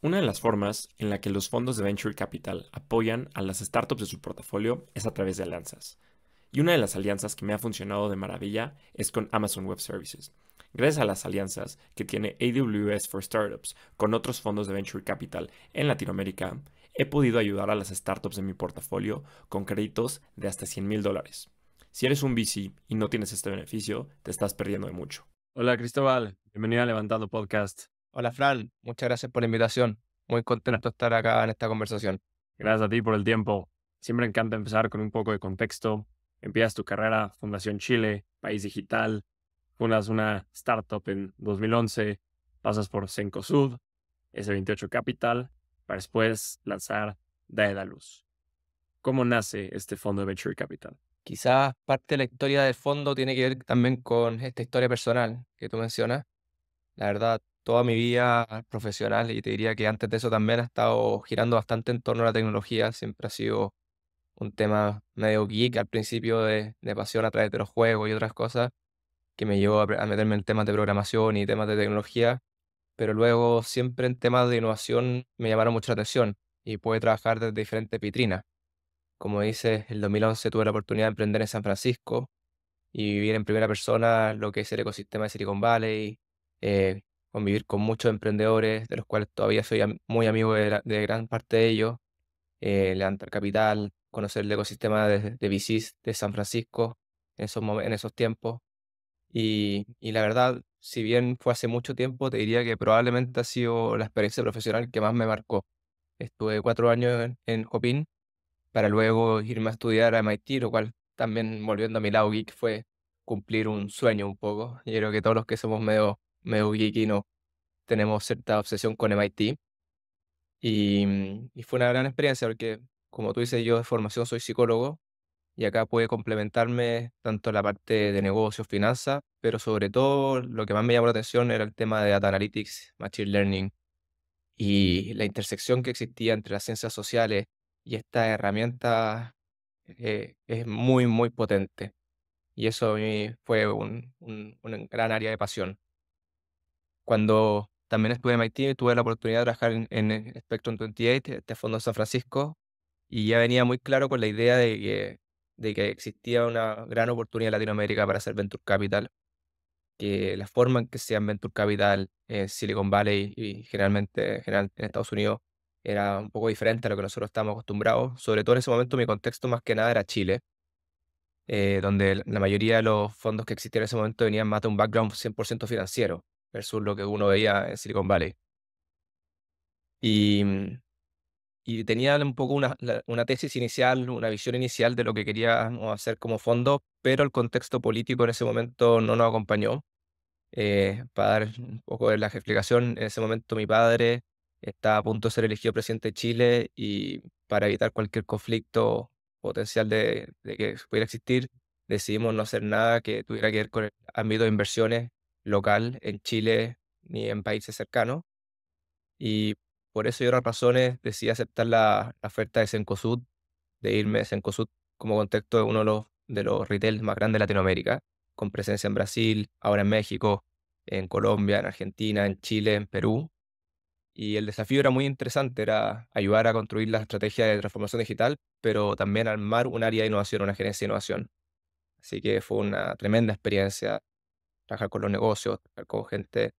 Una de las formas en la que los fondos de Venture Capital apoyan a las startups de su portafolio es a través de alianzas. Y una de las alianzas que me ha funcionado de maravilla es con Amazon Web Services. Gracias a las alianzas que tiene AWS for Startups con otros fondos de Venture Capital en Latinoamérica, he podido ayudar a las startups de mi portafolio con créditos de hasta 100 mil dólares. Si eres un VC y no tienes este beneficio, te estás perdiendo de mucho. Hola Cristóbal, bienvenido a Levantando Podcast. Hola Fran, muchas gracias por la invitación. Muy contento de estar acá en esta conversación. Gracias a ti por el tiempo. Siempre encanta empezar con un poco de contexto. Empiezas tu carrera Fundación Chile, País Digital, fundas una startup en 2011, pasas por Cencosud, S28 Capital, para después lanzar Daedalus. ¿Cómo nace este fondo de Venture Capital? Quizás parte de la historia del fondo tiene que ver también con esta historia personal que tú mencionas. La verdad, toda mi vida profesional y te diría que antes de eso también ha estado girando bastante en torno a la tecnología, siempre ha sido un tema medio geek al principio de, pasión a través de los juegos y otras cosas que me llevó a, meterme en temas de programación y temas de tecnología, pero luego siempre en temas de innovación me llamaron mucho atención y pude trabajar desde diferentes vitrinas. Como dices, en 2011 tuve la oportunidad de emprender en San Francisco y vivir en primera persona lo que es el ecosistema de Silicon Valley, eh, convivir con muchos emprendedores, de los cuales todavía soy muy amigo de, gran parte de ellos, eh, levantar capital, conocer el ecosistema de, de de San Francisco en esos, en esos tiempos. Y, y, la verdad, si bien fue hace mucho tiempo, te diría que probablemente ha sido la experiencia profesional que más me marcó. Estuve cuatro años en, Hopin para luego irme a estudiar a MIT, lo cual también, volviendo a mi lado geek, fue cumplir un sueño un poco. Y creo que todos los que somos medio medio y no, tenemos cierta obsesión con MIT. Mm, y, fue una gran experiencia porque, como tú dices, yo de formación soy psicólogo y acá pude complementarme tanto la parte de negocios, finanzas, pero sobre todo lo que más me llamó la atención era el tema de Data Analytics, Machine Learning y la intersección que existía entre las ciencias sociales y esta herramienta eh, es muy, muy potente. Y eso a mí fue un gran área de pasión. Cuando también estuve en MIT, tuve la oportunidad de trabajar en, Spectrum 28, este fondo de San Francisco, y ya venía muy claro con la idea de que, existía una gran oportunidad en Latinoamérica para hacer Venture Capital, que la forma en que sean Venture Capital en Silicon Valley y generalmente en Estados Unidos era un poco diferente a lo que nosotros estábamos acostumbrados. Sobre todo en ese momento mi contexto más que nada era Chile, eh, donde la mayoría de los fondos que existían en ese momento venían más de un background 100% financiero versus lo que uno veía en Silicon Valley. Y, mm, tenía un poco una, tesis inicial, una visión inicial de lo que queríamos hacer como fondo, pero el contexto político en ese momento no nos acompañó. Eh, para dar un poco de la explicación, en ese momento mi padre estaba a punto de ser elegido presidente de Chile y para evitar cualquier conflicto potencial de, de que pudiera existir, decidimos no hacer nada que tuviera que ver con el ámbito de inversiones local en Chile ni en países cercanos. Y por eso y otras razones decidí aceptar la, oferta de Cencosud, de irme a Cencosud como contexto de uno de los, de los retails más grandes de Latinoamérica, con presencia en Brasil, ahora en México, en Colombia, en Argentina, en Chile, en Perú. Y el desafío era muy interesante, era ayudar a construir la estrategia de transformación digital, pero también armar un área de innovación, una gerencia de innovación. Así que fue una tremenda experiencia trabajar con los negocios, trabajar con gente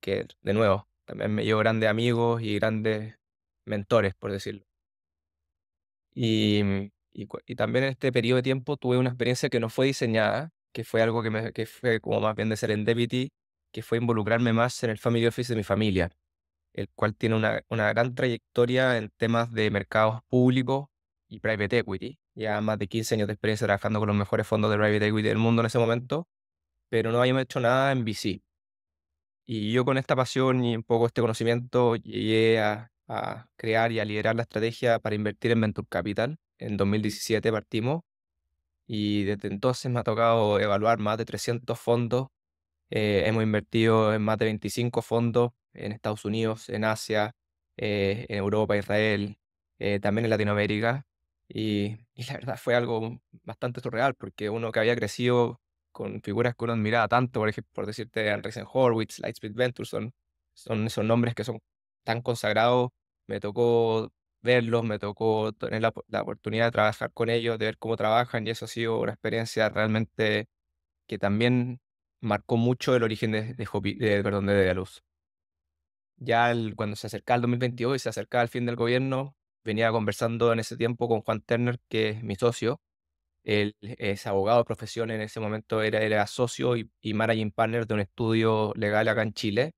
que, de nuevo, también me dio grandes amigos y grandes mentores, por decirlo. Y, también en este periodo de tiempo tuve una experiencia que no fue diseñada, que fue algo que, fue como más bien de ser serendipity, que fue involucrarme más en el family office de mi familia, el cual tiene una, una gran trayectoria en temas de mercados públicos y private equity. Ya más de 15 años de experiencia trabajando con los mejores fondos de private equity del mundo en ese momento pero no habíamos hecho nada en VC. Y yo con esta pasión y un poco este conocimiento llegué a, crear y a liderar la estrategia para invertir en Venture Capital. En 2017 partimos y desde entonces me ha tocado evaluar más de 300 fondos. Eh, hemos invertido en más de 25 fondos en Estados Unidos, en Asia, eh, en Europa, Israel, eh, también en Latinoamérica. Y, y, la verdad fue algo bastante surreal porque uno que había crecido con figuras que uno admiraba tanto, por ejemplo, por decirte Andresen Horwitz, Lightspeed Ventures, son, esos nombres que son tan consagrados. Me tocó verlos, me tocó tener la, oportunidad de trabajar con ellos, de ver cómo trabajan y eso ha sido una experiencia realmente que también marcó mucho el origen de, de, perdón, de, Luz. Ya cuando se acercaba el 2022 y se acercaba el fin del gobierno, venía conversando en ese tiempo con Juan Turner, que es mi socio, él es abogado de profesión, en ese momento era, era socio y, managing partner de un estudio legal acá en Chile,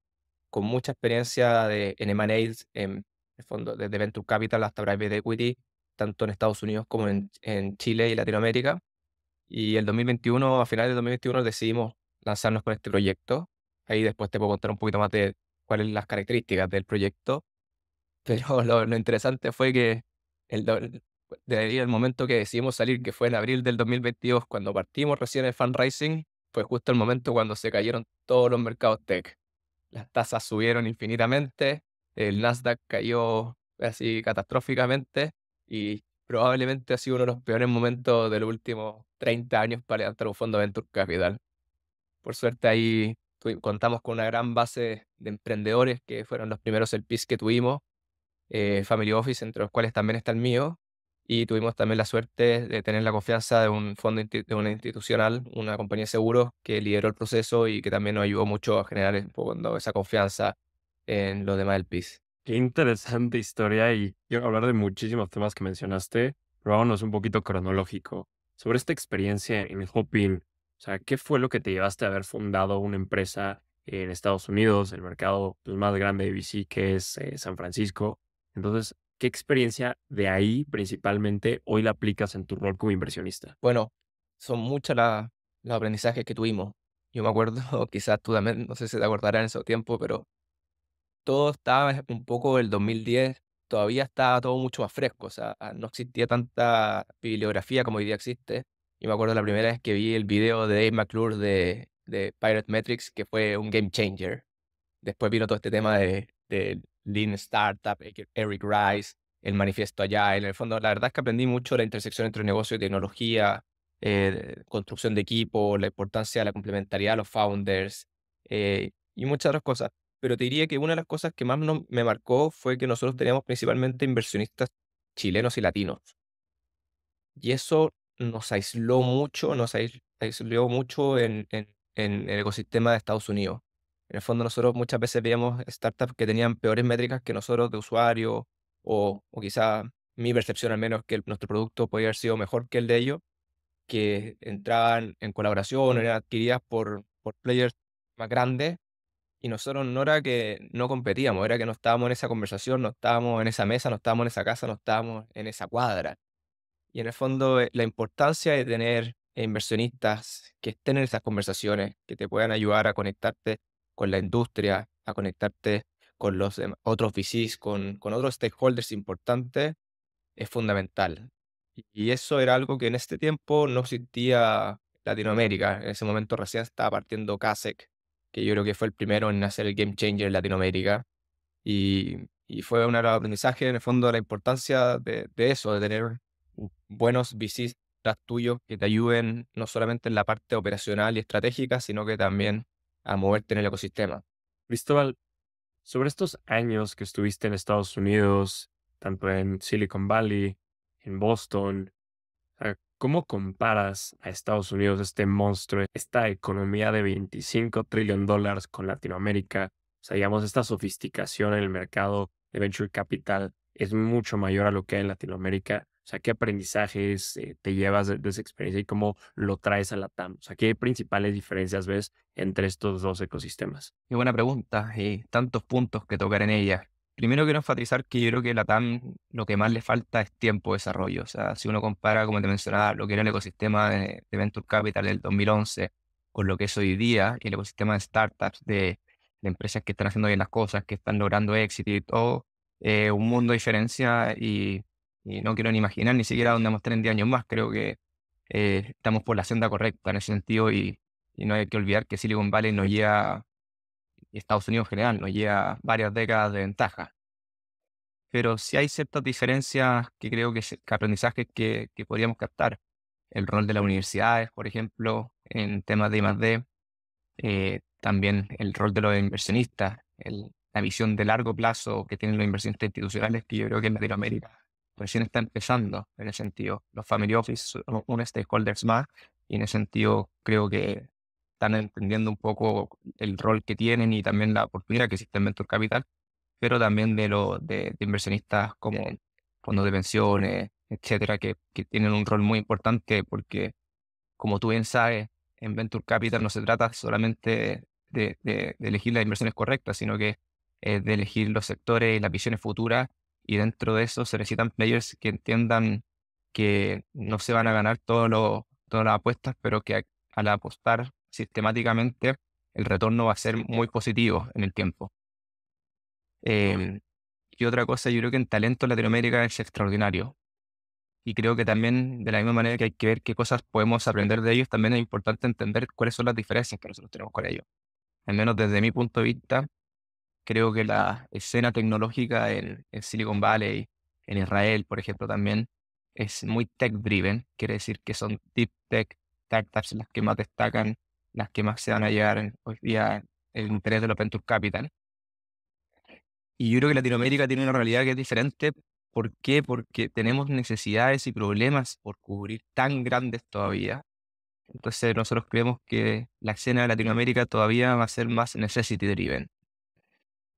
con mucha experiencia de, en M&A, en el fondo, desde Venture Capital hasta Private Equity, tanto en Estados Unidos como en, en Chile y Latinoamérica. Y el 2021, a finales de 2021, decidimos lanzarnos con este proyecto. Ahí después te puedo contar un poquito más de cuáles son las características del proyecto. Pero lo, lo interesante fue que el, de ahí el momento que decidimos salir, que fue en abril del 2022, cuando partimos recién el fundraising, fue justo el momento cuando se cayeron todos los mercados tech. Las tasas subieron infinitamente, el Nasdaq cayó así catastróficamente y probablemente ha sido uno de los peores momentos de los últimos 30 años para levantar un fondo Venture Capital. Por suerte ahí contamos con una gran base de emprendedores que fueron los primeros el PIS que tuvimos, eh, Family Office, entre los cuales también está el mío, y tuvimos también la suerte de tener la confianza de un fondo de una institucional, una compañía de seguros que lideró el proceso y que también nos ayudó mucho a generar esa confianza en los demás del PIS. Qué interesante historia y quiero hablar de muchísimos temas que mencionaste, pero vámonos un poquito cronológico. Sobre esta experiencia en Hopin, o sea, ¿qué fue lo que te llevaste a haber fundado una empresa en Estados Unidos, el mercado pues, más grande de VC que es eh, San Francisco? Entonces, ¿qué experiencia de ahí principalmente hoy la aplicas en tu rol como inversionista? Bueno, son muchas los aprendizajes que tuvimos. Yo me acuerdo, quizás tú también, no sé si te acordarás en ese tiempo, pero todo estaba un poco el 2010, todavía estaba todo mucho más fresco, o sea, ah, no existía tanta bibliografía como hoy día existe. Yo me acuerdo la primera vez que vi el video de Dave McClure de, Pirate Metrics, que fue un game changer. Después vino todo este tema de Lean Startup, Eric Rice, el manifiesto allá. En el fondo, la verdad es que aprendí mucho la intersección entre negocio y tecnología, eh, construcción de equipo, la importancia de la complementariedad de los founders eh, y muchas otras cosas. Pero te diría que una de las cosas que más me marcó fue que nosotros teníamos principalmente inversionistas chilenos y latinos. Y eso nos aisló mucho, nos aisló mucho en el ecosistema de Estados Unidos. En el fondo nosotros muchas veces veíamos startups que tenían peores métricas que nosotros de usuario o, o quizá mi percepción al menos que nuestro producto podía haber sido mejor que el de ellos, que entraban en colaboración, eran adquiridas por, por players más grandes y nosotros no era que no competíamos, era que no estábamos en esa conversación, no estábamos en esa mesa, no estábamos en esa casa, no estábamos en esa cuadra. Y en el fondo eh, la importancia de tener inversionistas que estén en esas conversaciones, que te puedan ayudar a conectarte con la industria, a conectarte con los otros VCs, con, otros stakeholders importantes, es fundamental. Y eso era algo que en este tiempo no sentía Latinoamérica. En ese momento recién estaba partiendo CASEC, que yo creo que fue el primero en hacer el game changer en Latinoamérica. Y, fue un aprendizaje, en el fondo, de la importancia de, eso, de tener buenos VCs tuyos que te ayuden no solamente en la parte operacional y estratégica, sino que también a moverte en el ecosistema. Cristóbal, sobre estos años que estuviste en Estados Unidos, tanto en Silicon Valley, en Boston, ¿cómo comparas a Estados Unidos, este monstruo, esta economía de 25 trillón dólares con Latinoamérica? O sea, digamos, esta sofisticación en el mercado de venture capital es mucho mayor a lo que hay en Latinoamérica. O sea, ¿qué aprendizajes eh, te llevas de, esa experiencia y cómo lo traes a la TAM? O sea, ¿qué principales diferencias ves entre estos dos ecosistemas? Qué buena pregunta y eh, tantos puntos que tocar en ella. Primero quiero enfatizar que yo creo que la TAM lo que más le falta es tiempo de desarrollo. O sea, si uno compara, como te mencionaba, lo que era el ecosistema de, Venture Capital del 2011 con lo que es hoy día el ecosistema de startups, de, empresas que están haciendo bien las cosas, que están logrando éxito y todo, eh, un mundo de diferencia y y no quiero ni imaginar ni siquiera dónde vamos 30 años más. Creo que eh, estamos por la senda correcta en ese sentido y, no hay que olvidar que Silicon Valley nos lleva, Estados Unidos en general, nos lleva varias décadas de ventaja. Pero sí hay ciertas diferencias que creo que, aprendizajes que, podríamos captar. El rol de las universidades, por ejemplo, en temas de I+.D., eh, también el rol de los inversionistas, la visión de largo plazo que tienen los inversionistas institucionales, que yo creo que en Latinoamérica recién está empezando en ese sentido. Los family office son un stakeholders más y en ese sentido creo que están entendiendo un poco el rol que tienen y también la oportunidad que existe en Venture Capital, pero también de, lo, de, inversionistas como fondos de pensiones, etcétera, que, tienen un rol muy importante porque, como tú bien sabes, en Venture Capital no se trata solamente de, elegir las inversiones correctas, sino que es de elegir los sectores y las visiones futuras y dentro de eso se necesitan players que entiendan que no se van a ganar todas las apuestas, pero que al apostar sistemáticamente el retorno va a ser muy positivo en el tiempo. Em, y otra cosa, yo creo que en talento Latinoamérica es extraordinario. Y creo que también, de la misma manera que hay que ver qué cosas podemos aprender de ellos, también es importante entender cuáles son las diferencias que nosotros tenemos con ellos. Al menos desde mi punto de vista, Creo que la escena tecnológica en, Silicon Valley, en Israel, por ejemplo, también es muy tech-driven, quiere decir que son deep tech startups las que más destacan, las que más se van a llevar hoy día el interés de los Venture Capital. Y yo creo que Latinoamérica tiene una realidad que es diferente. ¿Por qué? Porque tenemos necesidades y problemas por cubrir tan grandes todavía. Entonces nosotros creemos que la escena de Latinoamérica todavía va a ser más necessity driven.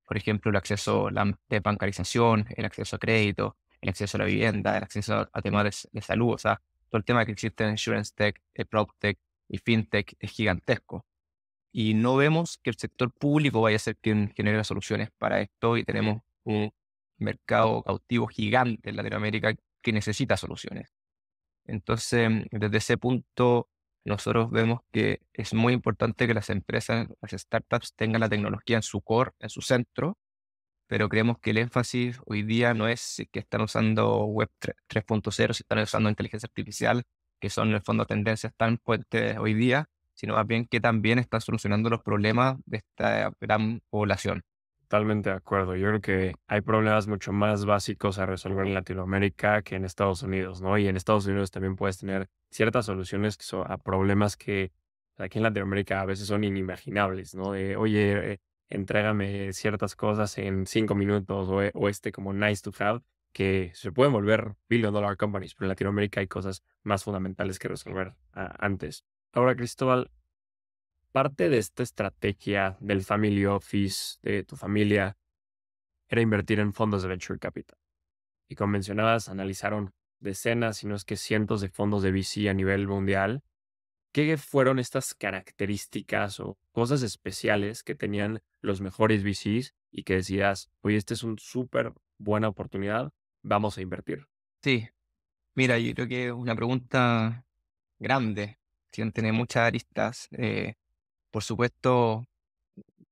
Por ejemplo, el acceso a la bancarización, el acceso a crédito, el acceso a la vivienda, el acceso a temas de, salud. O sea, todo el tema que existe en Insurance Tech, eh, PropTech y FinTech es gigantesco. Y no vemos que el sector público vaya a ser quien genere las soluciones para esto y tenemos un mercado cautivo gigante en Latinoamérica que necesita soluciones. Entonces, desde ese punto, nosotros vemos que es muy importante que las empresas, las startups tengan la tecnología en su core, en su centro, pero creemos que el énfasis hoy día no es que están usando Web 3.0, si están usando inteligencia artificial, que son en el fondo tendencias tan fuertes hoy día, sino más bien que también están solucionando los problemas de esta gran población. Totalmente de acuerdo. Yo creo que hay problemas mucho más básicos a resolver en Latinoamérica que en Estados Unidos, ¿no? Y en Estados Unidos también puedes tener ciertas soluciones a problemas que aquí en Latinoamérica a veces son inimaginables, ¿no? De, oye, eh, entrégame ciertas cosas en cinco minutos eh, o, este como nice to have, que se pueden volver billion dollar companies, pero en Latinoamérica hay cosas más fundamentales que resolver ah, antes. Ahora, Cristóbal, parte de esta estrategia del family office, de tu familia, era invertir en fondos de venture capital. Y como mencionabas, analizaron decenas, si no es que cientos de fondos de VC a nivel mundial. ¿Qué fueron estas características o cosas especiales que tenían los mejores VCs y que decías, oye, esta es una súper buena oportunidad, vamos a invertir? Sí, mira, yo creo que es una pregunta grande, tiene muchas aristas. Eh, por supuesto,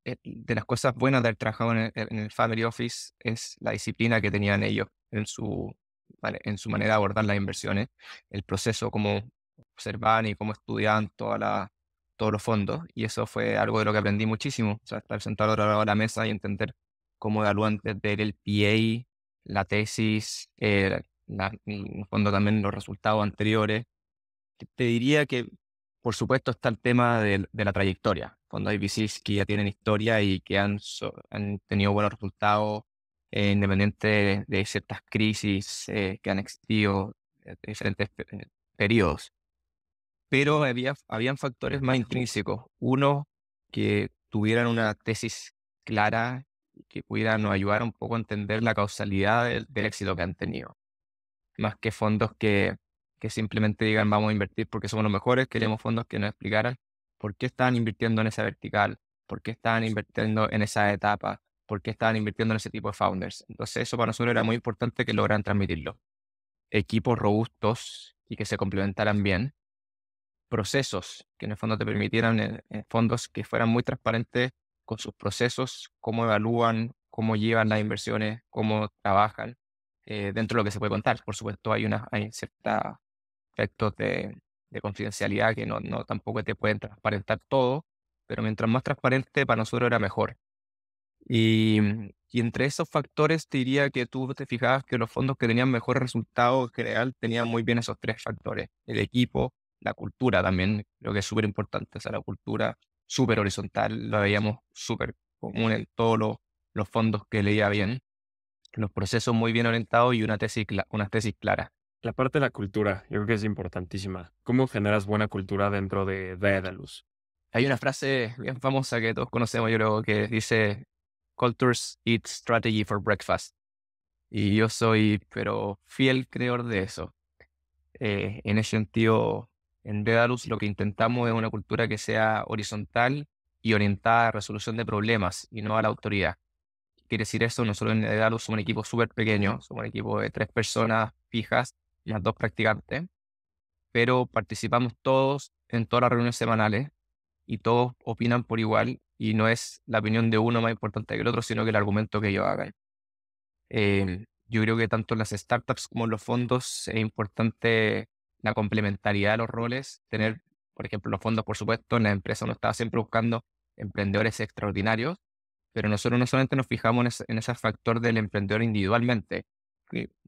eh, de las cosas buenas de haber trabajado e, en el, Family Office es la disciplina que tenían ellos en su, en su manera de abordar las inversiones, el proceso, como observaban y cómo estudiaban toda la, todos los fondos. Y eso fue algo de lo que aprendí muchísimo. O sea, estar sentado a la mesa y entender cómo antes, desde el PA, la tesis, eh, mm, en el fondo también los resultados anteriores. Te diría que por supuesto está el tema de, la trayectoria. Cuando hay VCs que ya tienen historia y que han, tenido buenos resultados, eh, independiente de, ciertas crisis eh, que han existido en eh, diferentes periodos. Pero había, habían factores más intrínsecos. Uno, que tuvieran una tesis clara y que pudieran ayudar un poco a entender la causalidad del éxito que han tenido. Más que fondos que que simplemente digan vamos a invertir porque somos los mejores, queremos fondos que nos explicaran por qué están invirtiendo en esa vertical, por qué estaban invirtiendo en esa etapa, por qué estaban invirtiendo en ese tipo de founders. Entonces eso para nosotros era muy importante que lograran transmitirlo. Equipos robustos y que se complementaran bien. Procesos que en el fondo te permitieran, eh, eh, fondos que fueran muy transparentes con sus procesos, cómo evalúan, cómo llevan las inversiones, cómo trabajan, eh, dentro de lo que se puede contar. Por supuesto, hay, una, cierta de, confidencialidad que no, tampoco te pueden transparentar todo, pero mientras más transparente para nosotros era mejor. Y, entre esos factores te diría que tú te fijabas que los fondos que tenían mejor resultado general tenían muy bien esos tres factores, el equipo, la cultura también, creo que es súper importante, o sea, la cultura súper horizontal, la veíamos súper común en todos los, los fondos que leía bien, los procesos muy bien orientados y una tesis, una tesis clara. La parte de la cultura, yo creo que es importantísima. ¿Cómo generas buena cultura dentro de Daedalus? Hay una frase bien famosa que todos conocemos, yo creo, que dice, Cultures eat strategy for breakfast. Y yo soy, pero fiel creador de eso. Eh, en ese sentido, en Daedalus lo que intentamos es una cultura que sea horizontal y orientada a resolución de problemas y no a la autoridad. quiere decir eso? Nosotros en Daedalus somos un equipo súper pequeño, somos un equipo de tres personas fijas las dos practicantes, pero participamos todos en todas las reuniones semanales y todos opinan por igual y no es la opinión de uno más importante que el otro, sino que el argumento que ellos hagan. Eh, yo creo que tanto en las startups como en los fondos es importante la complementariedad de los roles, tener, por ejemplo, los fondos, por supuesto, en la empresa uno está siempre buscando emprendedores extraordinarios, pero nosotros no solamente nos fijamos en ese factor del emprendedor individualmente,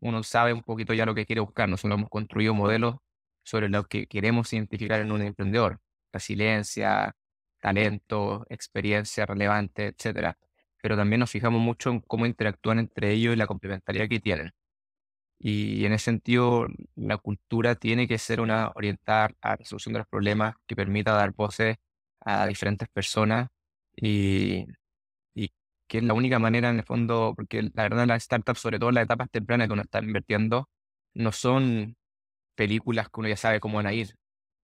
uno sabe un poquito ya lo que quiere buscar. Nosotros hemos construido modelos sobre lo que queremos identificar en un emprendedor. Resiliencia, talento, experiencia relevante, etcétera. Pero también nos fijamos mucho en cómo interactúan entre ellos y la complementariedad que tienen. Y en ese sentido, la cultura tiene que ser una orientada a la resolución de los problemas que permita dar voces a diferentes personas y, que es la única manera en el fondo, porque la verdad las startups, sobre todo en las etapas tempranas que uno está invirtiendo, no son películas que uno ya sabe cómo van a ir.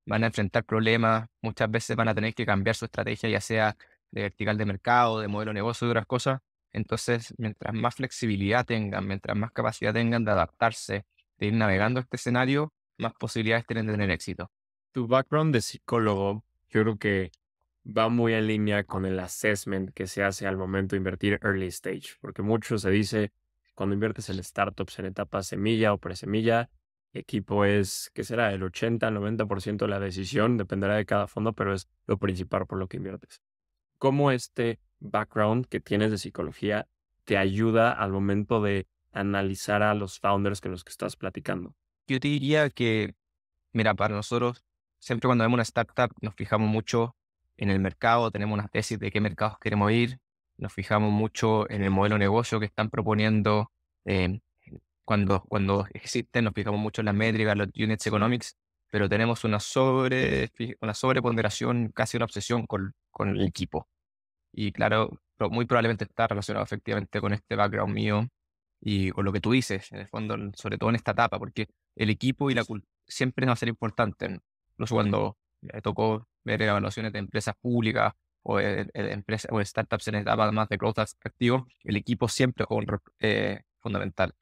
Van a enfrentar problemas, muchas veces van a tener que cambiar su estrategia, ya sea de vertical de mercado, de modelo de negocio de otras cosas. Entonces, mientras más flexibilidad tengan, mientras más capacidad tengan de adaptarse, de ir navegando este escenario, más posibilidades tienen de tener éxito. Tu background de psicólogo, yo creo que va muy en línea con el assessment que se hace al momento de invertir early stage, porque mucho se dice cuando inviertes en startups en etapa semilla o presemilla, equipo es, ¿qué será? El 80, 90% de la decisión dependerá de cada fondo, pero es lo principal por lo que inviertes. ¿Cómo este background que tienes de psicología te ayuda al momento de analizar a los founders con los que estás platicando? Yo te diría que, mira, para nosotros, siempre cuando vemos una startup nos fijamos mucho en el mercado, tenemos una tesis de qué mercados queremos ir, nos fijamos mucho en el modelo de negocio que están proponiendo. Eh, cuando, cuando existen, nos fijamos mucho en las métricas, los units economics, pero tenemos una, sobre, una sobreponderación, casi una obsesión con, con el equipo. Y claro, muy probablemente está relacionado efectivamente con este background mío y con lo que tú dices, en el fondo, sobre todo en esta etapa, porque el equipo y la cultura siempre va a ser importante. los cuando me eh, tocó ver evaluaciones de empresas públicas o empresas o startups en etapas más de growth activo, el equipo siempre es eh, fundamental.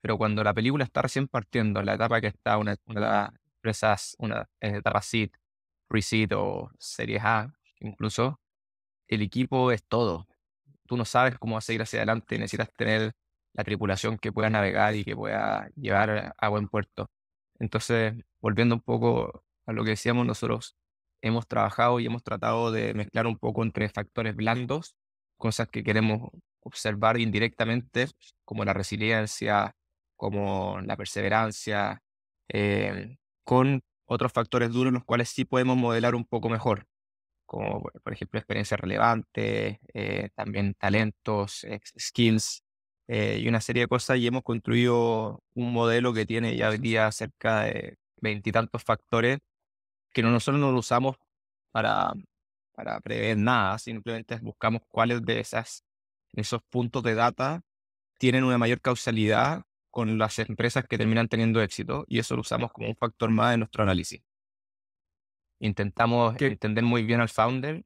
Pero cuando la película está recién partiendo, en la etapa que está una, de las empresas, una etapa seed, pre-seed o series A, incluso, el equipo es todo. Tú no sabes cómo va a ir hacia adelante, necesitas tener la tripulación que pueda navegar y que pueda llevar a buen puerto. Entonces, volviendo un poco a lo que decíamos nosotros, hemos trabajado y hemos tratado de mezclar un poco entre factores blandos, cosas que queremos observar indirectamente, como la resiliencia, como la perseverancia, eh, con otros factores duros, los cuales sí podemos modelar un poco mejor, como por ejemplo experiencia relevante, eh, también talentos, skills eh, y una serie de cosas. Y hemos construido un modelo que tiene ya hoy día cerca de veintitantos factores que nosotros no lo usamos para, prever nada, simplemente buscamos cuáles de esas, esos puntos de data tienen una mayor causalidad con las empresas que terminan teniendo éxito y eso lo usamos como un factor más en nuestro análisis. Intentamos entender muy bien al founder,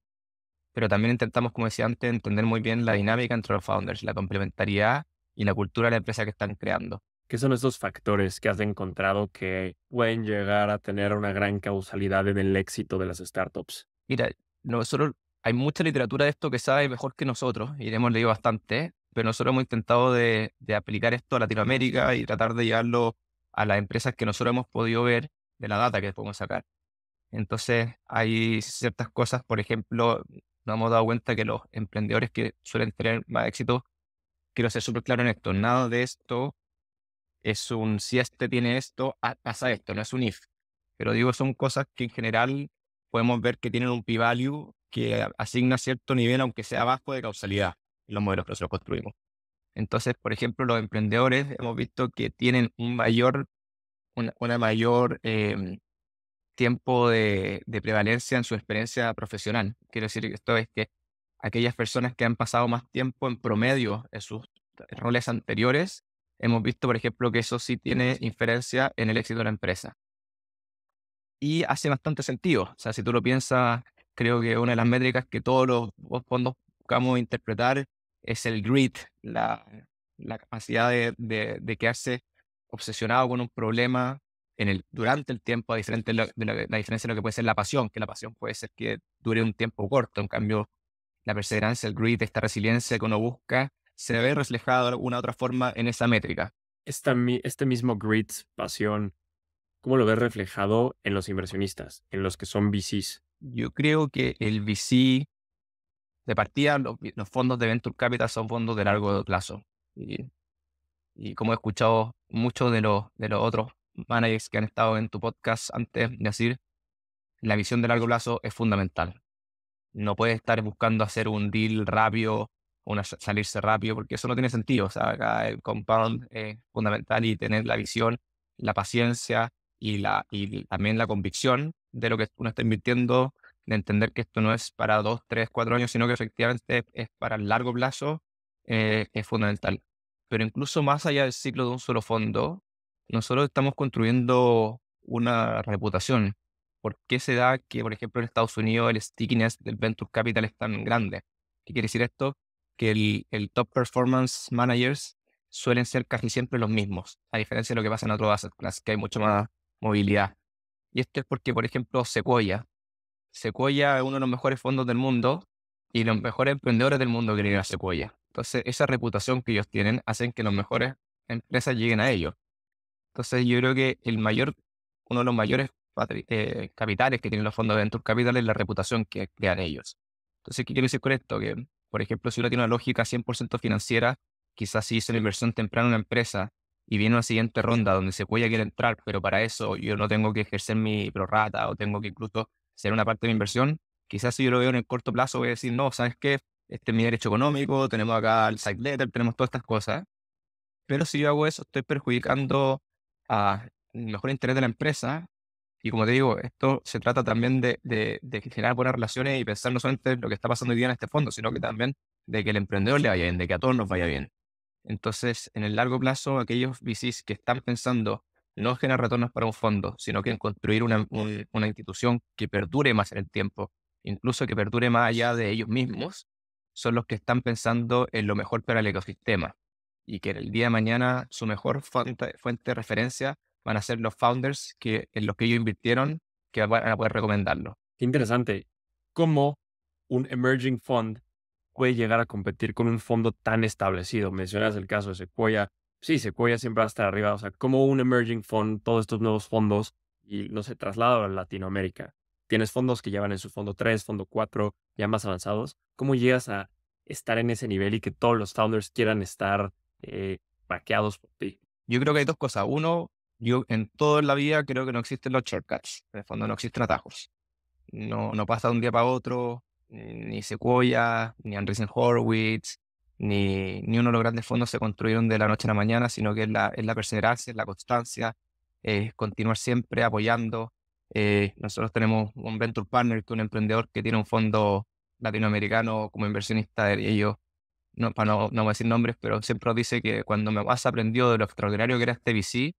pero también intentamos, como decía antes, entender muy bien la dinámica entre los founders, la complementariedad y la cultura de la empresa que están creando. ¿Qué son esos factores que has encontrado que pueden llegar a tener una gran causalidad en el éxito de las startups? Mira, nosotros hay mucha literatura de esto que sabe mejor que nosotros y hemos leído bastante, pero nosotros hemos intentado de, aplicar esto a Latinoamérica y tratar de llevarlo a las empresas que nosotros hemos podido ver de la data que podemos sacar. Entonces, hay ciertas cosas, por ejemplo, nos hemos dado cuenta que los emprendedores que suelen tener más éxito, quiero ser súper claro en esto, nada de esto es un si este tiene esto, pasa esto, no es un if. Pero digo, son cosas que en general podemos ver que tienen un p-value que asigna cierto nivel, aunque sea bajo, de causalidad en los modelos que nosotros construimos. Entonces, por ejemplo, los emprendedores hemos visto que tienen un mayor, mayor em, tiempo de, prevalencia en su experiencia profesional. Quiero decir que esto es que aquellas personas que han pasado más tiempo en promedio en sus roles anteriores hemos visto, por ejemplo, que eso sí tiene inferencia en el éxito de la empresa. Y hace bastante sentido. O sea, si tú lo piensas, creo que una de las métricas que todos los fondos buscamos interpretar es el grit, la, capacidad de, de, de, quedarse obsesionado con un problema en el, durante el tiempo, a diferente de, la, diferencia de lo que puede ser la pasión, que la pasión puede ser que dure un tiempo corto. En cambio, la perseverancia, el grit, esta resiliencia que uno busca, se ve reflejado de alguna otra forma en esa métrica. este mismo grit, pasión, ¿cómo lo ves reflejado en los inversionistas, en los que son VCs? Yo creo que el VC, de partida, los, fondos de Venture Capital son fondos de largo plazo. Y, como he escuchado muchos de los, de los otros managers que han estado en tu podcast antes de decir, la visión de largo plazo es fundamental. No puedes estar buscando hacer un deal rápido una, salirse rápido, porque eso no tiene sentido. O sea, acá el compound es fundamental y tener la visión, la paciencia y, la, y también la convicción de lo que uno está invirtiendo, de entender que esto no es para dos, tres, cuatro años, sino que efectivamente es para el largo plazo, eh, es fundamental. Pero incluso más allá del ciclo de un solo fondo, nosotros estamos construyendo una reputación. ¿Por qué se da que, por ejemplo, en Estados Unidos el stickiness del venture capital es tan grande? ¿Qué quiere decir esto? que el, top performance managers suelen ser casi siempre los mismos, a diferencia de lo que pasa en otros asset class, que hay mucho más movilidad. Y esto es porque, por ejemplo, Sequoia. Sequoia es uno de los mejores fondos del mundo y los mejores emprendedores del mundo que tienen a Sequoia. Entonces, esa reputación que ellos tienen hacen que las mejores empresas lleguen a ellos. Entonces, yo creo que el mayor, uno de los mayores eh, capitales que tienen los fondos de Venture Capital es la reputación que crean ellos. Entonces, ¿qué quiero decir con esto? Que por ejemplo, si uno tiene una lógica 100% financiera, quizás si hice una inversión temprana en una empresa y viene una siguiente ronda donde se puede querer entrar, pero para eso yo no tengo que ejercer mi prorata o tengo que incluso ser una parte de mi inversión, quizás si yo lo veo en el corto plazo voy a decir, no, ¿sabes qué? Este es mi derecho económico, tenemos acá el side letter, tenemos todas estas cosas. Pero si yo hago eso, estoy perjudicando a mejor interés de la empresa y como te digo, esto se trata también de, generar buenas relaciones y pensar no solamente lo que está pasando hoy día en este fondo, sino que también de que el emprendedor le vaya bien, de que a todos nos vaya bien. Entonces, en el largo plazo, aquellos VCs que están pensando no generar retornos para un fondo, sino que en construir una, institución que perdure más en el tiempo, incluso que perdure más allá de ellos mismos, son los que están pensando en lo mejor para el ecosistema y que el día de mañana su mejor fuente, fuente de referencia van a ser los founders que, en los que ellos invirtieron que van a poder recomendarlo. Qué interesante. ¿Cómo un emerging fund puede llegar a competir con un fondo tan establecido? Mencionas el caso de Sequoia. Sí, Sequoia siempre va a estar arriba. O sea, ¿cómo un emerging fund, todos estos nuevos fondos, y no se traslada a Latinoamérica? Tienes fondos que llevan en su fondo 3, fondo 4, ya más avanzados. ¿Cómo llegas a estar en ese nivel y que todos los founders quieran estar eh, por ti? Yo creo que hay dos cosas. Uno, yo en toda la vida creo que no existen los shortcuts, en el fondo no existen atajos. No, no pasa de un día para otro, ni Sequoia, ni Andreessen Horowitz, ni, ni uno de los grandes fondos se construyeron de la noche a la mañana, sino que es la, es la perseverancia, es la constancia, es continuar siempre apoyando. Eh, nosotros tenemos un venture partner que es un emprendedor que tiene un fondo latinoamericano como inversionista, ellos, no, para no, voy a decir nombres, pero siempre dice que cuando me vas aprendió de lo extraordinario que era este VC,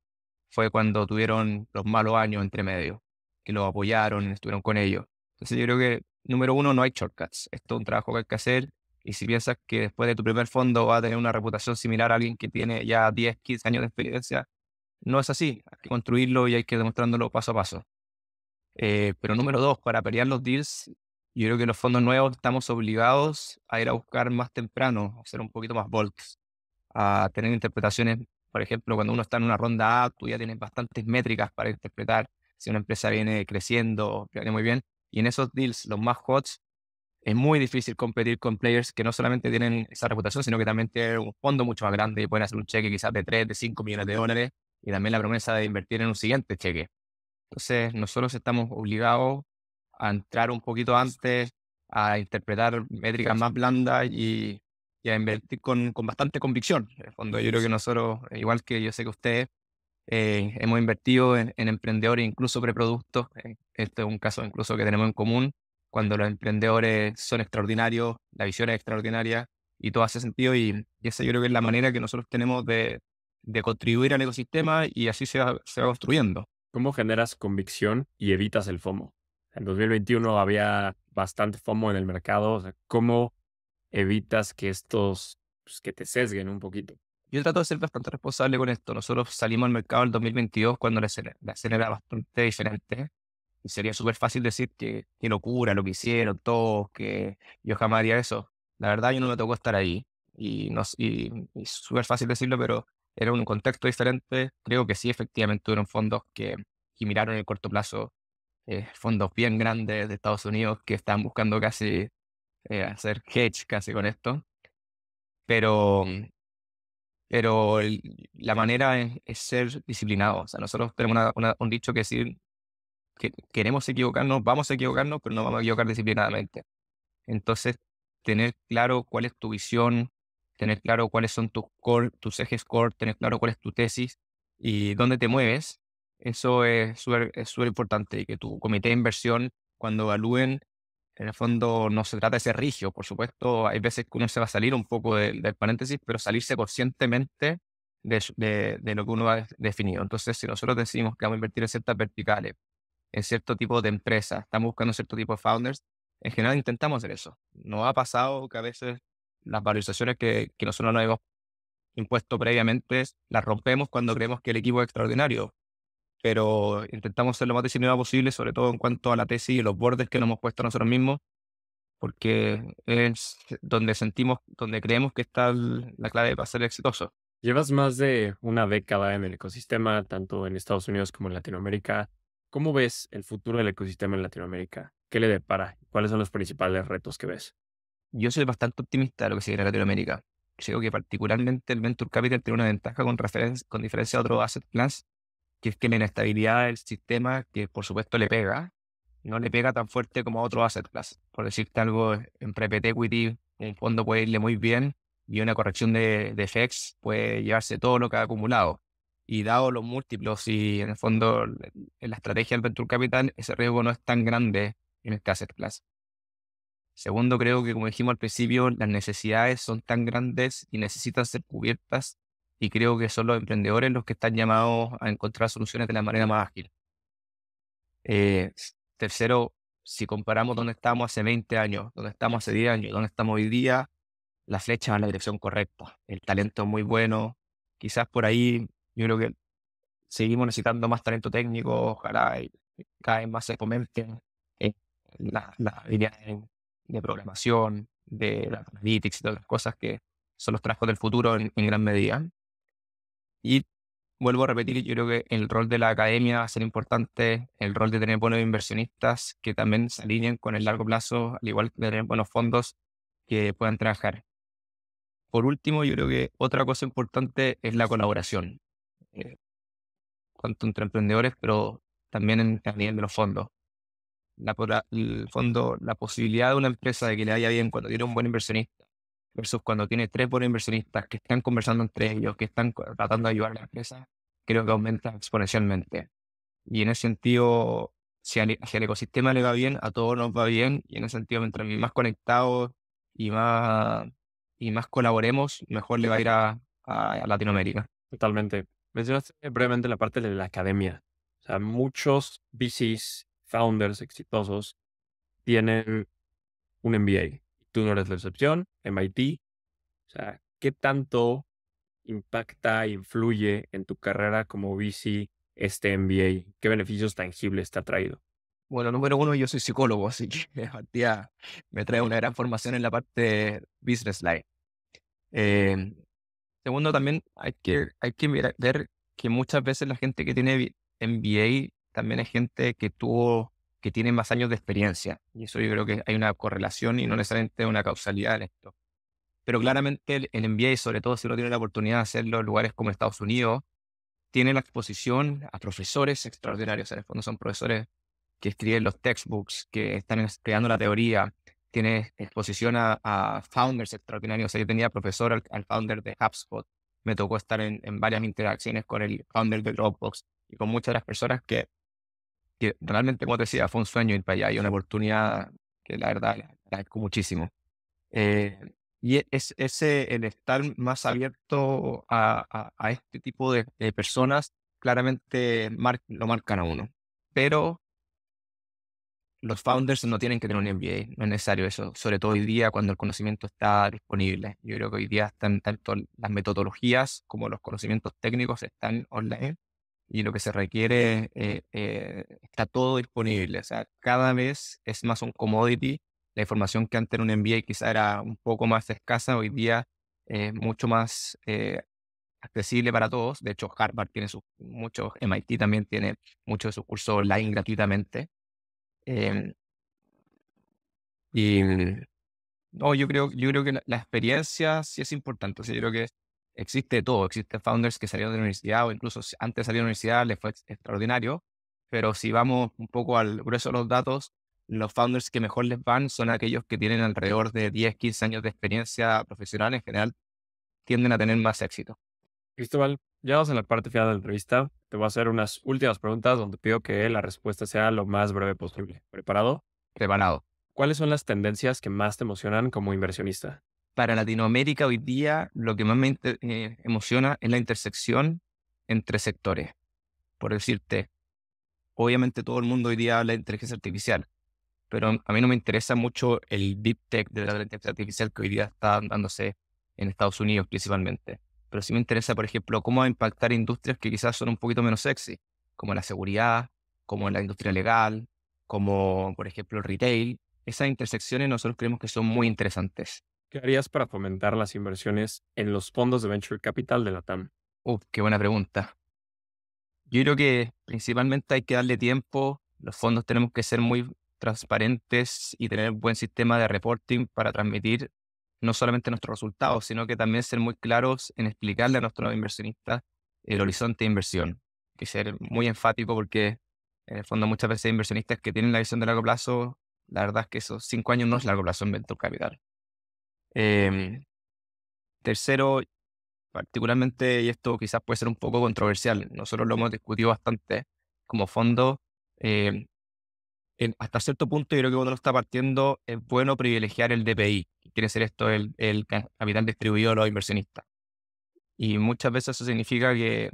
fue cuando tuvieron los malos años entre medio, que los apoyaron, estuvieron con ellos. Entonces yo creo que, número uno, no hay shortcuts. Esto es un trabajo que hay que hacer y si piensas que después de tu primer fondo va a tener una reputación similar a alguien que tiene ya 10, 15 años de experiencia, no es así. Hay que construirlo y hay que demostrándolo paso a paso. Eh, pero número dos, para pelear los deals, yo creo que los fondos nuevos estamos obligados a ir a buscar más temprano, a hacer un poquito más bolts a tener interpretaciones por ejemplo, cuando uno está en una ronda A, tú ya tienes bastantes métricas para interpretar si una empresa viene creciendo, viene muy bien. Y en esos deals, los más hots, es muy difícil competir con players que no solamente tienen esa reputación, sino que también tienen un fondo mucho más grande y pueden hacer un cheque quizás de 3, de 5 millones de dólares y también la promesa de invertir en un siguiente cheque. Entonces, nosotros estamos obligados a entrar un poquito antes, a interpretar métricas más blandas y y a invertir con, bastante convicción. En fondo, yo creo que nosotros, igual que yo sé que ustedes, eh, hemos invertido en, emprendedores, incluso preproductos. Este es un caso incluso que tenemos en común. Cuando los emprendedores son extraordinarios, la visión es extraordinaria y todo hace sentido. Y, y esa yo creo que es la manera que nosotros tenemos de, de contribuir al ecosistema y así se va, se va construyendo. ¿Cómo generas convicción y evitas el FOMO? En 2021 había bastante FOMO en el mercado. ¿Cómo evitas que estos, pues, que te sesguen un poquito. Yo trato de ser bastante responsable con esto. Nosotros salimos al mercado en 2022 cuando la escena, la era bastante diferente. Y sería súper fácil decir que, qué locura lo que hicieron todos, que yo jamás haría eso. La verdad, yo no me tocó estar ahí. Y, no, y, súper fácil decirlo, pero era un contexto diferente. Creo que sí, efectivamente, tuvieron fondos que, que miraron en el corto plazo, eh, fondos bien grandes de Estados Unidos que estaban buscando casi eh, hacer hedge casi con esto, pero, pero la manera es, ser disciplinado. O sea, nosotros tenemos un dicho que decir que queremos equivocarnos, vamos a equivocarnos, pero no vamos a equivocar disciplinadamente. Entonces, tener claro cuál es tu visión, tener claro cuáles son tus tus ejes core, tener claro cuál es tu tesis y dónde te mueves, eso es súper es importante. Y que tu comité de inversión, cuando evalúen en el fondo no se trata de ser rigio, por supuesto, hay veces que uno se va a salir un poco del, paréntesis, pero salirse conscientemente de, lo que uno ha definido. Entonces, si nosotros decimos que vamos a invertir en ciertas verticales, en cierto tipo de empresas, estamos buscando cierto tipo de founders, en general intentamos hacer eso. No ha pasado que a veces las valorizaciones que, que nosotros no hemos impuesto previamente las rompemos cuando creemos que el equipo es extraordinario pero intentamos ser lo más diseñado posible, sobre todo en cuanto a la tesis y los bordes que nos hemos puesto nosotros mismos, porque es donde sentimos, donde creemos que está la clave para ser exitoso. Llevas más de una década en el ecosistema, tanto en Estados Unidos como en Latinoamérica. ¿Cómo ves el futuro del ecosistema en Latinoamérica? ¿Qué le depara? ¿Cuáles son los principales retos que ves? Yo soy bastante optimista de lo que sigue en Latinoamérica. Creo que particularmente el Venture Capital tiene una ventaja con, con diferencia a otros asset plans que es que la inestabilidad del sistema que por supuesto le pega, no le pega tan fuerte como a otros asset class. Por decirte algo, en private equity un fondo puede irle muy bien y una corrección de, de FX e puede llevarse todo lo que ha acumulado. Y dado los múltiplos y en el fondo en la estrategia del Venture Capital, ese riesgo no es tan grande en este asset class. Segundo, creo que como dijimos al principio, las necesidades son tan grandes y necesitan ser cubiertas y creo que son los emprendedores los que están llamados a encontrar soluciones de la manera más ágil. Eh, tercero, si comparamos dónde estamos hace 20 años, dónde estamos hace 10 años, dónde estamos hoy día, la flecha va en la dirección correcta. El talento es muy bueno. Quizás por ahí yo creo que seguimos necesitando más talento técnico, ojalá y cada vez más se fomenten las la, de, de programación, de la analytics y todas las cosas que son los trabajos del futuro en gran medida. Y vuelvo a repetir, yo creo que el rol de la academia va a ser importante, el rol de tener buenos inversionistas que también se alineen con el largo plazo, al igual que tener buenos fondos que puedan trabajar. Por último, yo creo que otra cosa importante es la colaboración, eh, tanto entre emprendedores, pero también a nivel de los fondos. La, el fondo, la posibilidad de una empresa de que le vaya bien cuando tiene un buen inversionista, versus cuando tiene tres buenos inversionistas que están conversando entre ellos, que están tratando de ayudar a la empresa, creo que aumenta exponencialmente. Y en ese sentido, si al, ecosistema le va bien, a todos nos va bien. Y en ese sentido, mientras más conectados y más, y más colaboremos, mejor le va a ir a, Latinoamérica. Totalmente. Mencionaste brevemente la parte de la academia. O sea, muchos VCs, founders exitosos, tienen un MBA. Tú no eres la excepción. MIT. O sea, ¿qué tanto impacta, influye en tu carrera como VC este MBA? ¿Qué beneficios tangibles te ha traído? Bueno, número uno, yo soy psicólogo, así que me trae una gran formación en la parte business life. Em, segundo, también hay que, hay que ver que muchas veces la gente que tiene MBA también es gente que tuvo que tienen más años de experiencia. Y eso yo creo que hay una correlación y no necesariamente una causalidad en esto. Pero claramente el, el MBA, sobre todo si uno tiene la oportunidad de hacerlo en lugares como Estados Unidos, tiene la exposición a profesores extraordinarios. En el fondo son profesores que escriben los textbooks, que están creando la teoría. Tiene exposición a, founders extraordinarios. sea, yo tenía profesor al, founder de HubSpot. Me tocó estar en, en varias interacciones con el founder de Dropbox y con muchas de las personas que que realmente, como te decía, fue un sueño ir para allá y una oportunidad que la verdad agradezco muchísimo. Eh, y e, es ese, el estar más abierto a, a, este tipo de, personas, claramente lo marcan a uno. Pero los founders no tienen que tener un MBA, no es necesario eso, sobre todo hoy día cuando el conocimiento está disponible. Yo creo que hoy día están tanto las metodologías como los conocimientos técnicos están online y lo que se requiere eh, eh, está todo disponible. O sea, cada vez es más un commodity. La información que antes en un MBA quizá era un poco más escasa, hoy día es mucho más eh, accesible para todos. De hecho, Harvard tiene sus muchos, MIT también tiene muchos de sus cursos online gratuitamente. Em y mm, no, yo creo, yo creo que la, experiencia sí es importante. O yo creo que existe todo. Existen founders que salieron de la universidad o incluso antes de salir de la universidad les fue extraordinario. Pero si vamos un poco al grueso de los datos, los founders que mejor les van son aquellos que tienen alrededor de 10, 15 años de experiencia profesional en general, tienden a tener más éxito. Cristóbal, ya vamos en la parte final de la entrevista. Te voy a hacer unas últimas preguntas donde pido que la respuesta sea lo más breve posible. ¿Preparado? Preparado. ¿Cuáles son las tendencias que más te emocionan como inversionista? para Latinoamérica hoy día lo que más me eh, emociona es la intersección entre sectores. Por decirte, obviamente todo el mundo hoy día habla de inteligencia artificial, pero a mí no me interesa mucho el deep tech de la inteligencia artificial que hoy día está dándose en Estados Unidos principalmente. Pero sí me interesa, por ejemplo, cómo va a impactar industrias que quizás son un poquito menos sexy, como la seguridad, como la industria legal, como por ejemplo el retail. Esas intersecciones nosotros creemos que son muy interesantes. ¿Qué harías para fomentar las inversiones en los fondos de Venture Capital de la TAM? qué buena pregunta. Yo creo que principalmente hay que darle tiempo. Los fondos tenemos que ser muy transparentes y tener un buen sistema de reporting para transmitir no solamente nuestros resultados, sino que también ser muy claros en explicarle a nuestros inversionistas el horizonte de inversión. Hay que ser muy enfático porque en el fondo muchas veces hay inversionistas que tienen la visión de largo plazo, la verdad es que esos cinco años no es largo plazo en Venture Capital. Em, tercero, particularmente, y esto quizás puede ser un poco controversial, nosotros lo hemos discutido bastante como fondo. Em, en, hasta cierto punto, y creo que cuando lo está partiendo, es bueno privilegiar el DPI, quiere ser esto el, el capital distribuido a los inversionistas. Y muchas veces eso significa que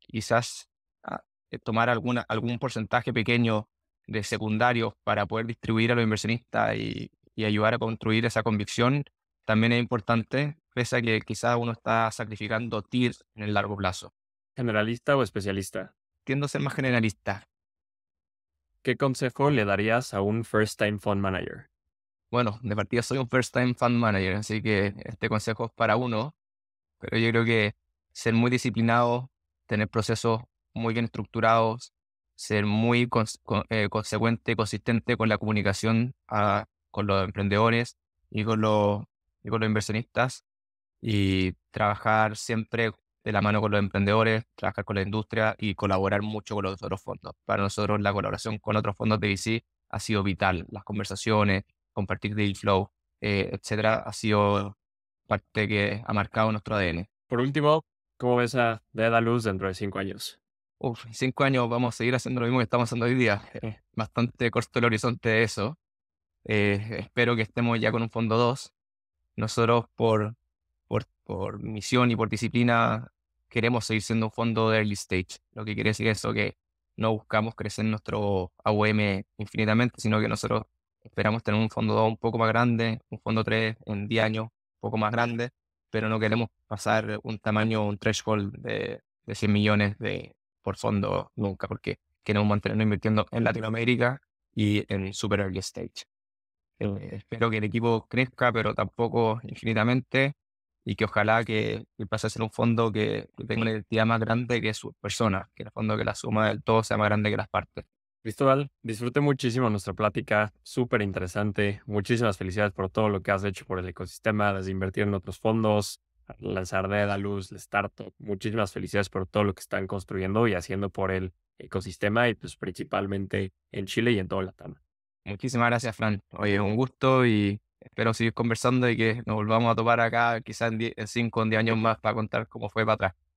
quizás ah, eh, tomar alguna, algún porcentaje pequeño de secundarios para poder distribuir a los inversionistas y ayudar a construir esa convicción también es importante, pese a que quizás uno está sacrificando TIR en el largo plazo. ¿Generalista o especialista? Tiendo a ser más generalista. ¿Qué consejo le darías a un first time fund manager? Bueno, de partida soy un first time fund manager, así que este consejo es para uno, pero yo creo que ser muy disciplinado, tener procesos muy bien estructurados, ser muy eh, consecuente, consistente con la comunicación ah, con los emprendedores y con los y con los inversionistas y trabajar siempre de la mano con los emprendedores, trabajar con la industria y colaborar mucho con los otros fondos. Para nosotros la colaboración con otros fondos de VC ha sido vital. Las conversaciones, compartir deal flow, eh, etcétera, ha sido parte que ha marcado nuestro ADN. Por último, ¿cómo ves a Deda Luz dentro de cinco años? Uf, cinco años vamos a seguir haciendo lo mismo que estamos haciendo hoy día. Eh. Bastante corto el horizonte de eso. Eh, espero que estemos ya con un fondo 2, nosotros por, por, misión y por disciplina queremos seguir siendo un fondo de early stage. Lo que quiere decir eso que no buscamos crecer nuestro AUM infinitamente, sino que nosotros esperamos tener un fondo 2 un poco más grande, un fondo 3 en 10 años un poco más grande, pero no queremos pasar un tamaño, un threshold de, de 100 millones de, por fondo nunca, porque queremos mantenernos invirtiendo en Latinoamérica y en super early stage. Eh, espero que el equipo crezca, pero tampoco infinitamente, y que ojalá que, pase a ser un fondo que, tenga una identidad más grande que su persona, que el fondo que la suma del todo sea más grande que las partes. Cristóbal, disfrute muchísimo nuestra plática, súper interesante. Muchísimas felicidades por todo lo que has hecho por el ecosistema, desde invertir en otros fondos, lanzar de luz, startup. Muchísimas felicidades por todo lo que están construyendo y haciendo por el ecosistema y pues principalmente en Chile y en toda la Muchísimas gracias, Fran. Oye, un gusto y espero seguir conversando y que nos volvamos a topar acá quizás en 5 o 10 años más para contar cómo fue para atrás.